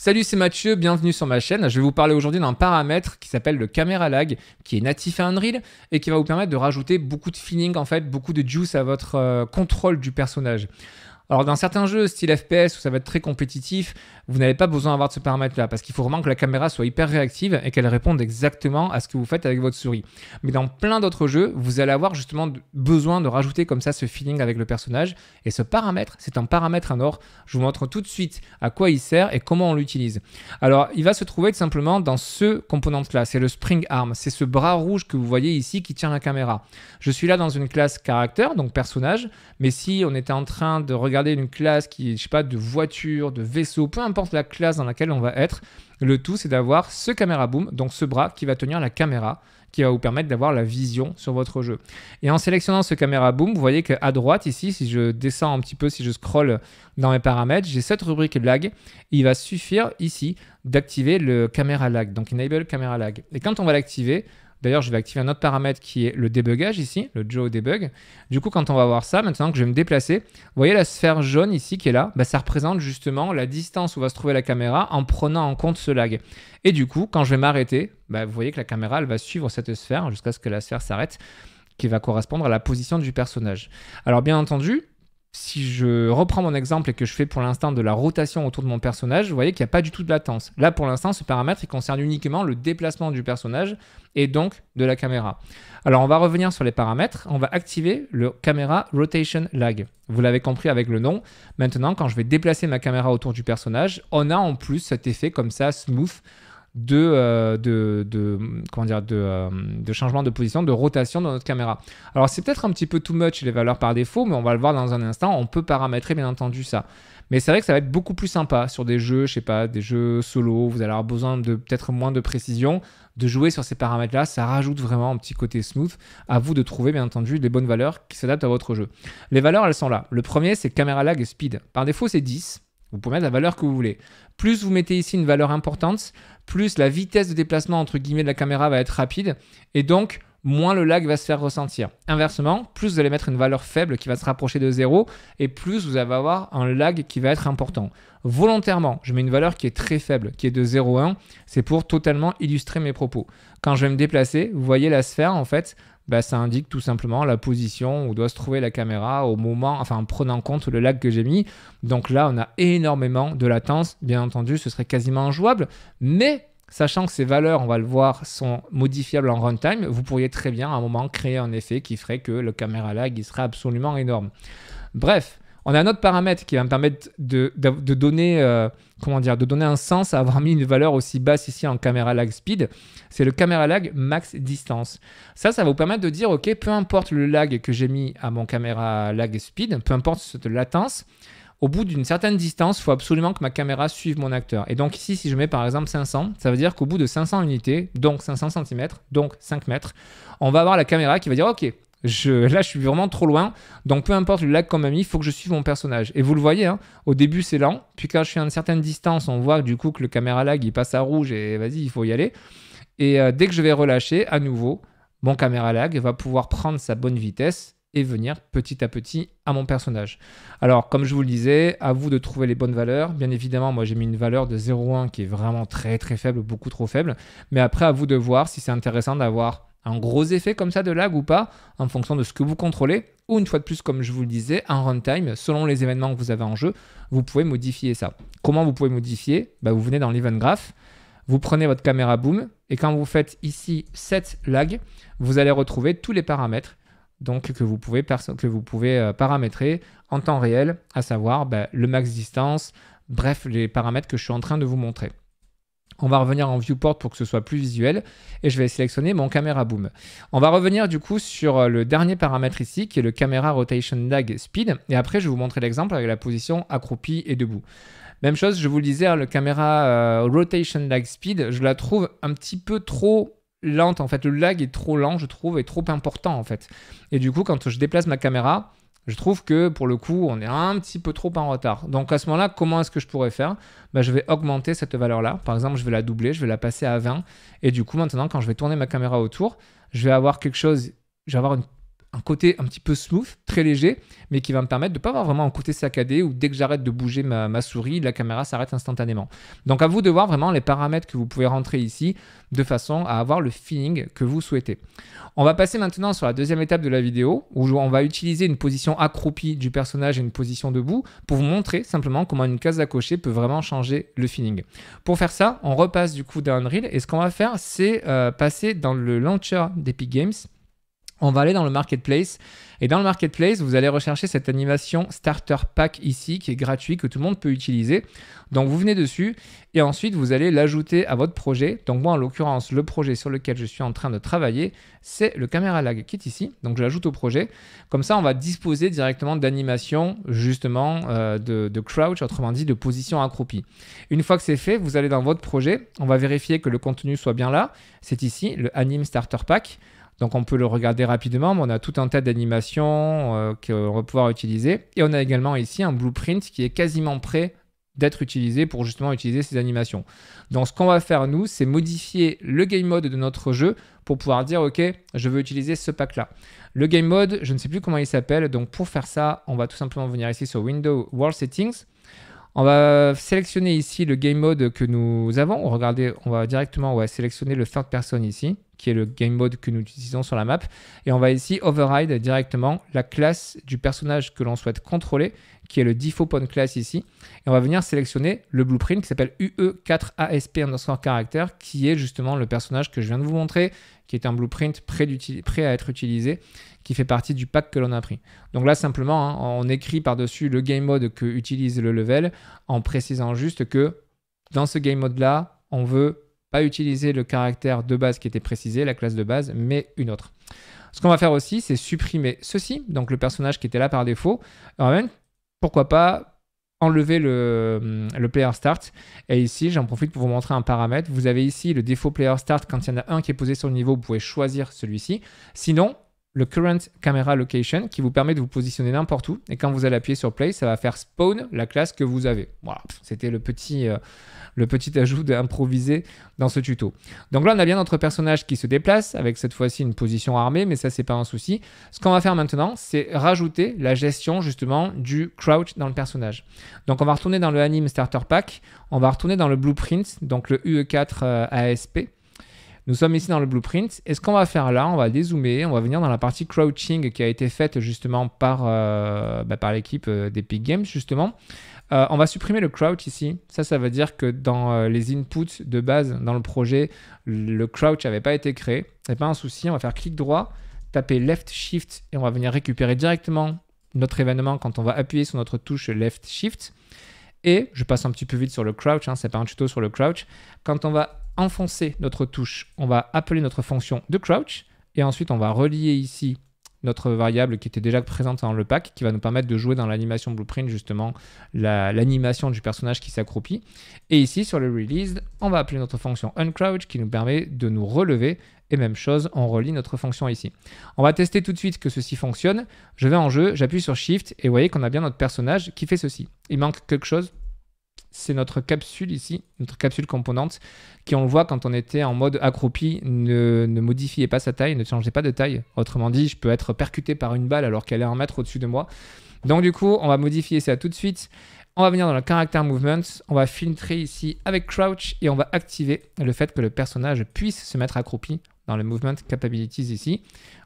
Salut, c'est Mathieu, bienvenue sur ma chaîne. Je vais vous parler aujourd'hui d'un paramètre qui s'appelle le caméra lag, qui est natif à Unreal et qui va vous permettre de rajouter beaucoup de feeling, en fait, beaucoup de juice à votre euh, contrôle du personnage. Alors dans certains jeux, style FPS, où ça va être très compétitif, vous n'avez pas besoin d'avoir ce paramètre-là, parce qu'il faut vraiment que la caméra soit hyper réactive et qu'elle réponde exactement à ce que vous faites avec votre souris. Mais dans plein d'autres jeux, vous allez avoir justement besoin de rajouter comme ça ce feeling avec le personnage. Et ce paramètre, c'est un paramètre en or. Je vous montre tout de suite à quoi il sert et comment on l'utilise. Alors il va se trouver tout simplement dans ce component-là, c'est le Spring Arm, c'est ce bras rouge que vous voyez ici qui tient la caméra. Je suis là dans une classe caractère, donc personnage, mais si on était en train de regarder une classe qui je sais pas, de voiture, de vaisseau, peu importe la classe dans laquelle on va être, le tout c'est d'avoir ce caméra boom, donc ce bras qui va tenir la caméra qui va vous permettre d'avoir la vision sur votre jeu. Et en sélectionnant ce caméra boom, vous voyez qu'à droite ici, si je descends un petit peu, si je scroll dans mes paramètres, j'ai cette rubrique lag. Il va suffire ici d'activer le caméra lag, donc enable camera lag. Et quand on va l'activer, D'ailleurs, je vais activer un autre paramètre qui est le débugage ici, le Joe debug. Du coup, quand on va voir ça, maintenant que je vais me déplacer, vous voyez la sphère jaune ici qui est là, bah, ça représente justement la distance où va se trouver la caméra en prenant en compte ce lag. Et du coup, quand je vais m'arrêter, bah, vous voyez que la caméra, elle va suivre cette sphère jusqu'à ce que la sphère s'arrête qui va correspondre à la position du personnage. Alors bien entendu, si je reprends mon exemple et que je fais pour l'instant de la rotation autour de mon personnage, vous voyez qu'il n'y a pas du tout de latence. Là, pour l'instant, ce paramètre, il concerne uniquement le déplacement du personnage et donc de la caméra. Alors, on va revenir sur les paramètres. On va activer le camera rotation lag. Vous l'avez compris avec le nom. Maintenant, quand je vais déplacer ma caméra autour du personnage, on a en plus cet effet comme ça, smooth, de, euh, de, de, comment dire, de, euh, de, changement de position, de rotation dans notre caméra. Alors c'est peut-être un petit peu too much les valeurs par défaut, mais on va le voir dans un instant. On peut paramétrer bien entendu ça. Mais c'est vrai que ça va être beaucoup plus sympa sur des jeux, je sais pas, des jeux solo, vous allez avoir besoin de peut-être moins de précision. De jouer sur ces paramètres-là, ça rajoute vraiment un petit côté smooth. À vous de trouver, bien entendu, les bonnes valeurs qui s'adaptent à votre jeu. Les valeurs, elles sont là. Le premier, c'est caméra lag speed. Par défaut, c'est 10. Vous pouvez mettre la valeur que vous voulez. Plus vous mettez ici une valeur importante, plus la vitesse de déplacement entre guillemets de la caméra va être rapide et donc moins le lag va se faire ressentir. Inversement, plus vous allez mettre une valeur faible qui va se rapprocher de zéro et plus vous allez avoir un lag qui va être important. Volontairement, je mets une valeur qui est très faible, qui est de 0,1. C'est pour totalement illustrer mes propos. Quand je vais me déplacer, vous voyez la sphère en fait bah, ça indique tout simplement la position où doit se trouver la caméra au moment, enfin en prenant en compte le lag que j'ai mis. Donc là, on a énormément de latence. Bien entendu, ce serait quasiment injouable, mais Sachant que ces valeurs, on va le voir, sont modifiables en runtime, vous pourriez très bien à un moment créer un effet qui ferait que le caméra lag serait absolument énorme. Bref, on a un autre paramètre qui va me permettre de, donner, euh, comment dire, de donner un sens à avoir mis une valeur aussi basse ici en caméra lag speed. C'est le caméra lag max distance. Ça, ça va vous permettre de dire, ok, peu importe le lag que j'ai mis à mon caméra lag speed, peu importe cette latence, au bout d'une certaine distance, il faut absolument que ma caméra suive mon acteur. Et donc ici, si je mets par exemple 500, ça veut dire qu'au bout de 500 unités, donc 500 cm, donc 5 mètres, on va avoir la caméra qui va dire, ok, là, je suis vraiment trop loin. Donc, peu importe le lag qu'on m'a mis, il faut que je suive mon personnage. Et vous le voyez, hein. au début, c'est lent. Puis, quand je suis à une certaine distance, on voit du coup que le caméra lag, il passe à rouge et vas-y, il faut y aller. Et euh, dès que je vais relâcher, à nouveau, mon caméra lag va pouvoir prendre sa bonne vitesse et venir petit à petit à mon personnage. Alors, comme je vous le disais, à vous de trouver les bonnes valeurs. Bien évidemment, moi j'ai mis une valeur de 0,1 qui est vraiment très très faible, beaucoup trop faible. Mais après, à vous de voir si c'est intéressant d'avoir un gros effet comme ça de lag ou pas, en fonction de ce que vous contrôlez. Ou une fois de plus, comme je vous le disais, en runtime, selon les événements que vous avez en jeu, vous pouvez modifier ça. Comment vous pouvez modifier bah, Vous venez dans l'event graph, vous prenez votre caméra boom, et quand vous faites ici set lag, vous allez retrouver tous les paramètres donc que vous pouvez, que vous pouvez euh, paramétrer en temps réel, à savoir bah, le max distance, bref, les paramètres que je suis en train de vous montrer. On va revenir en viewport pour que ce soit plus visuel et je vais sélectionner mon caméra boom. On va revenir du coup sur euh, le dernier paramètre ici qui est le camera rotation lag speed et après je vais vous montrer l'exemple avec la position accroupie et debout. Même chose, je vous le disais, hein, le caméra euh, rotation lag speed, je la trouve un petit peu trop lente en fait. Le lag est trop lent je trouve et trop important en fait. Et du coup quand je déplace ma caméra, je trouve que pour le coup, on est un petit peu trop en retard. Donc à ce moment-là, comment est-ce que je pourrais faire ben, Je vais augmenter cette valeur-là. Par exemple, je vais la doubler, je vais la passer à 20. Et du coup, maintenant, quand je vais tourner ma caméra autour, je vais avoir quelque chose, je vais avoir une un côté un petit peu smooth, très léger, mais qui va me permettre de ne pas avoir vraiment un côté saccadé où dès que j'arrête de bouger ma, souris, la caméra s'arrête instantanément. Donc à vous de voir vraiment les paramètres que vous pouvez rentrer ici de façon à avoir le feeling que vous souhaitez. On va passer maintenant sur la deuxième étape de la vidéo où on va utiliser une position accroupie du personnage et une position debout pour vous montrer simplement comment une case à cocher peut vraiment changer le feeling. Pour faire ça, on repasse du coup d'un reel et ce qu'on va faire c'est euh, passer dans le launcher d'Epic Games on va aller dans le marketplace. Et dans le marketplace, vous allez rechercher cette animation Starter Pack ici, qui est gratuit, que tout le monde peut utiliser. Donc vous venez dessus et ensuite vous allez l'ajouter à votre projet. Donc moi en l'occurrence, le projet sur lequel je suis en train de travailler, c'est le Camera Lag qui est ici. Donc je l'ajoute au projet. Comme ça, on va disposer directement d'animation, justement euh, de, de crouch, autrement dit de position accroupie. Une fois que c'est fait, vous allez dans votre projet. On va vérifier que le contenu soit bien là. C'est ici, le Anime Starter Pack. Donc on peut le regarder rapidement, mais on a tout un tas d'animations euh, qu'on va pouvoir utiliser. Et on a également ici un blueprint qui est quasiment prêt d'être utilisé pour justement utiliser ces animations. Donc ce qu'on va faire nous, c'est modifier le game mode de notre jeu pour pouvoir dire ok, je veux utiliser ce pack là. Le game mode, je ne sais plus comment il s'appelle, donc pour faire ça, on va tout simplement venir ici sur Window World Settings. On va sélectionner ici le game mode que nous avons. Regardez, on va directement sélectionner le third person ici qui est le game mode que nous utilisons sur la map. Et on va ici override directement la classe du personnage que l'on souhaite contrôler, qui est le default class ici. Et on va venir sélectionner le blueprint qui s'appelle UE4ASP underscore character, qui est justement le personnage que je viens de vous montrer, qui est un blueprint prêt, à être utilisé, qui fait partie du pack que l'on a pris. Donc là, simplement, hein, on écrit par-dessus le game mode que utilise le level, en précisant juste que dans ce game mode là, on veut pas utiliser le caractère de base qui était précisé, la classe de base, mais une autre. Ce qu'on va faire aussi, c'est supprimer ceci, donc le personnage qui était là par défaut. Alors même, pourquoi pas enlever le, le player start. Et ici, j'en profite pour vous montrer un paramètre. Vous avez ici le défaut player start. Quand il y en a un qui est posé sur le niveau, vous pouvez choisir celui-ci. Sinon, le Current Camera Location qui vous permet de vous positionner n'importe où. Et quand vous allez appuyer sur Play, ça va faire spawn la classe que vous avez. Voilà, c'était le petit, euh, le petit ajout improvisé dans ce tuto. Donc là, on a bien notre personnage qui se déplace avec cette fois-ci une position armée, mais ça, c'est pas un souci. Ce qu'on va faire maintenant, c'est rajouter la gestion justement du crouch dans le personnage. Donc on va retourner dans le Anime Starter Pack, on va retourner dans le Blueprint, donc le UE4 euh, ASP. Nous sommes ici dans le blueprint. Et ce qu'on va faire là, on va dézoomer, on va venir dans la partie crouching qui a été faite justement par, euh, bah, par l'équipe euh, d'Epic Games, justement. Euh, on va supprimer le crouch ici. Ça, ça veut dire que dans les inputs de base dans le projet, le crouch n'avait pas été créé. C'est pas un souci. On va faire clic droit, taper left shift et on va venir récupérer directement notre événement quand on va appuyer sur notre touche left shift. Et je passe un petit peu vite sur le crouch. Hein. c'est pas un tuto sur le crouch. Quand on va enfoncer notre touche, on va appeler notre fonction de crouch, et ensuite on va relier ici notre variable qui était déjà présente dans le pack, qui va nous permettre de jouer dans l'animation blueprint, justement, l'animation du personnage qui s'accroupit. Et ici, sur le release, on va appeler notre fonction uncrouch, qui nous permet de nous relever. Et même chose, on relie notre fonction ici. On va tester tout de suite que ceci fonctionne. Je vais en jeu, j'appuie sur Shift, et vous voyez qu'on a bien notre personnage qui fait ceci. Il manque quelque chose c'est notre capsule ici, notre capsule composante, qui on le voit quand on était en mode accroupi, ne, ne modifiez pas sa taille, ne changez pas de taille. Autrement dit, je peux être percuté par une balle alors qu'elle est un mètre au-dessus de moi. Donc du coup, on va modifier ça tout de suite. On va venir dans le character movement, on va filtrer ici avec crouch et on va activer le fait que le personnage puisse se mettre accroupi dans le Movement Capabilities ici.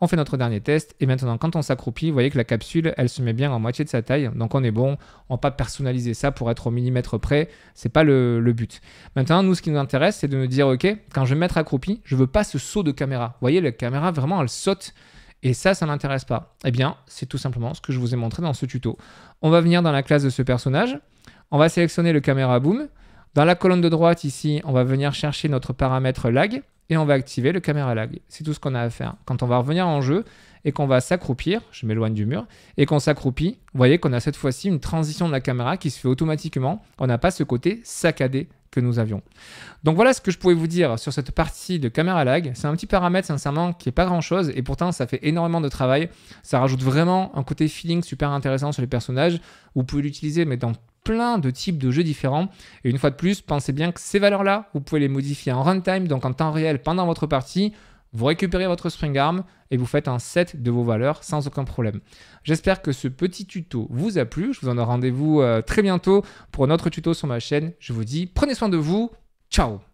On fait notre dernier test et maintenant quand on s'accroupit, vous voyez que la capsule, elle se met bien en moitié de sa taille. Donc on est bon, on va pas personnaliser ça pour être au millimètre près, Ce n'est pas le, but. Maintenant, nous ce qui nous intéresse, c'est de nous dire OK, quand je vais me mettre accroupi, je veux pas ce saut de caméra. Vous voyez, la caméra vraiment elle saute et ça, ça n'intéresse pas. Eh bien, c'est tout simplement ce que je vous ai montré dans ce tuto. On va venir dans la classe de ce personnage, on va sélectionner le caméra boom. Dans la colonne de droite ici, on va venir chercher notre paramètre lag et on va activer le caméra lag. C'est tout ce qu'on a à faire. Quand on va revenir en jeu et qu'on va s'accroupir, je m'éloigne du mur, et qu'on s'accroupit, vous voyez qu'on a cette fois-ci une transition de la caméra qui se fait automatiquement. On n'a pas ce côté saccadé que nous avions. Donc voilà ce que je pouvais vous dire sur cette partie de caméra lag. C'est un petit paramètre sincèrement qui est pas grand chose et pourtant ça fait énormément de travail. Ça rajoute vraiment un côté feeling super intéressant sur les personnages. Vous pouvez l'utiliser mais dans plein de types de jeux différents. Et une fois de plus, pensez bien que ces valeurs-là, vous pouvez les modifier en runtime, donc en temps réel pendant votre partie. Vous récupérez votre Spring Arm et vous faites un set de vos valeurs sans aucun problème. J'espère que ce petit tuto vous a plu. Je vous en donne rendez-vous euh, très bientôt pour un autre tuto sur ma chaîne. Je vous dis, prenez soin de vous. Ciao